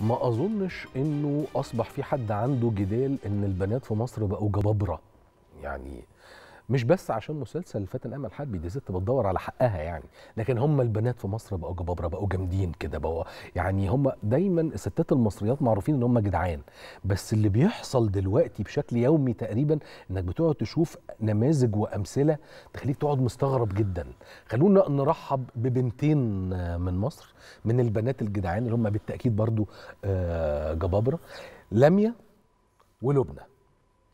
ما اظنش انه اصبح في حد عنده جدال ان البنات في مصر بقوا جبابره يعني مش بس عشان مسلسل فاتن امل حبي دي ست بتدور على حقها يعني لكن هم البنات في مصر بقوا جبابره بقوا جامدين كده بقوا يعني هم دايما الستات المصريات معروفين ان هم جدعان بس اللي بيحصل دلوقتي بشكل يومي تقريبا انك بتقعد تشوف نماذج وامثله تخليك تقعد مستغرب جدا خلونا نرحب ببنتين من مصر من البنات الجدعان اللي هم بالتاكيد برضو آه، جبابره لميا ولبنى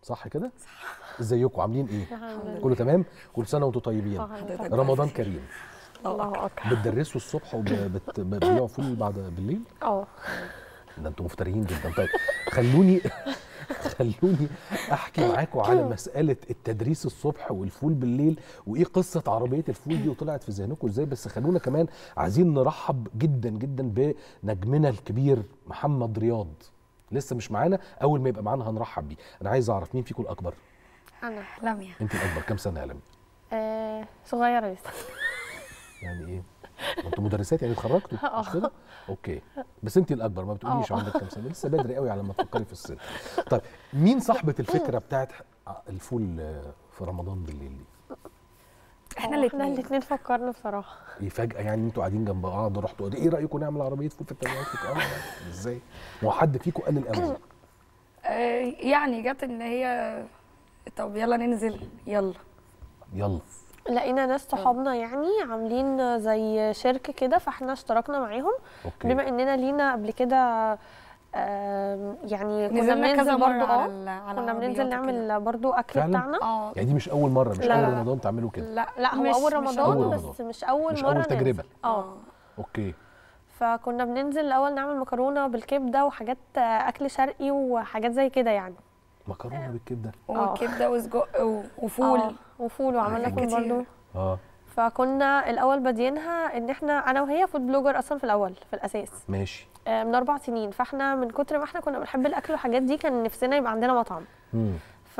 صح كده؟ صح ازيكم عاملين ايه كله تمام كل سنه وانتم طيبين رمضان كريم الله اكبر بتدرسوا الصبح وبتبيعوا فول بعد بالليل اه ده انتم مفتريين جدا طيب خلوني خلوني احكي معاكم على مساله التدريس الصبح والفول بالليل وايه قصه عربيه الفول دي وطلعت في ذهنكم ازاي بس خلونا كمان عايزين نرحب جدا جدا بنجمنا الكبير محمد رياض لسه مش معانا اول ما يبقى معانا هنرحب بيه انا عايز اعرف مين فيكم الاكبر انا لميا انت الاكبر كم سنه يا لميا؟ آه صغيره لسه يعني ايه؟ انتوا مدرسات يعني اتخرجتوا اه اوكي بس انت الاكبر ما بتقوليش آه. عندك كام سنه لسه بدري قوي على ما تفكري في السن. طيب مين صاحبه الفكره بتاعت آه، الفول في رمضان بالليل دي؟ احنا الاثنين آه، احنا الاثنين فكرنا بصراحه ايه فجاه يعني انتوا قاعدين جنب بعض رحتوا ايه رايكم نعمل عربيه فول في التجمعات ازاي؟ هو حد فيكم قال الاول؟ يعني جت ان هي طب يلا ننزل يلا يلا لقينا ناس صحابنا يعني عاملين زي شركه كده فاحنا اشتركنا معاهم بما اننا لينا قبل كده يعني كنا بننزل برضه اه كنا بننزل نعمل برضه اكل بتاعنا اه يعني دي مش اول مره مش لا اول رمضان تعملوا كده لا لا هو مش اول رمضان, مش أول رمضان مش اول مش مره مش اول تجربه آه. اه اوكي فكنا بننزل الاول نعمل مكرونه بالكبده وحاجات آه، اكل شرقي وحاجات زي كده يعني مكرونه آه. بالكبده آه. وكبده وسجق وفول آه. وفول آه، وعملنا فول برضه اه فكنا الاول بادينها ان احنا انا وهي فود بلوجر اصلا في الاول في الاساس ماشي آه من اربع سنين فاحنا من كتر ما احنا كنا بنحب الاكل والحاجات دي كان نفسنا يبقى عندنا مطعم ف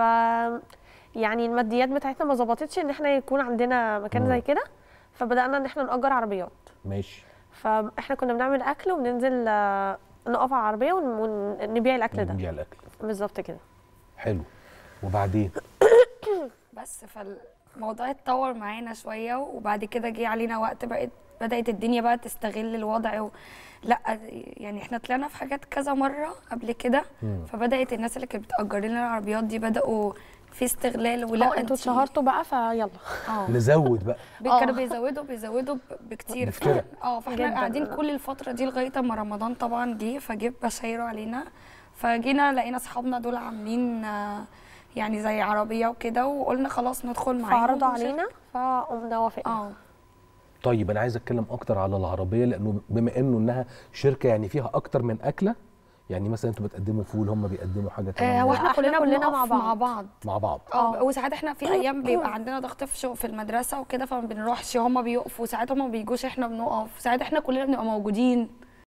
يعني الماديات بتاعتنا ما ظبطتش ان احنا يكون عندنا مكان مم. زي كده فبدانا ان احنا نأجر عربيات ماشي فاحنا كنا بنعمل اكل وننزل نقف على عربيه ونبيع الاكل ده نبيع الاكل بالظبط كده حلو وبعدين بس فالموضوع اتطور معانا شويه وبعد كده جه علينا وقت بقت بدات الدنيا بقى تستغل الوضع و... لا يعني احنا طلعنا في حاجات كذا مره قبل كده فبدات الناس اللي كانت بتاجر لنا العربيات دي بداوا في استغلال ولا اه، انتوا اتشهرتوا بقى فيلا اه نزود بقى كانوا اه. بيزودوا بيزودوا بكتير اه فاحنا قاعدين كل الفتره دي لغايه اما رمضان طبعا جه فجيب بشايره علينا فجينا لقينا اصحابنا دول عاملين آه، يعني زي عربيه وكده وقلنا خلاص ندخل معاهم فعرضوا علينا فقمنا وافقنا اه طيب انا عايز اتكلم اكتر على العربيه لانه بما انه انها شركه يعني فيها اكتر من اكله يعني مثلا انتوا بتقدموا فول هم بيقدموا حاجه ثانيه آه واحنا كلنا كلنا مع بعض مع بعض مع آه، بعض اه وساعات احنا في ايام بيبقى عندنا ضغط في في المدرسه وكده فما بنروحش هم بيقفوا ساعات هم ما بيجوش احنا بنقف ساعات احنا كلنا بنبقى موجودين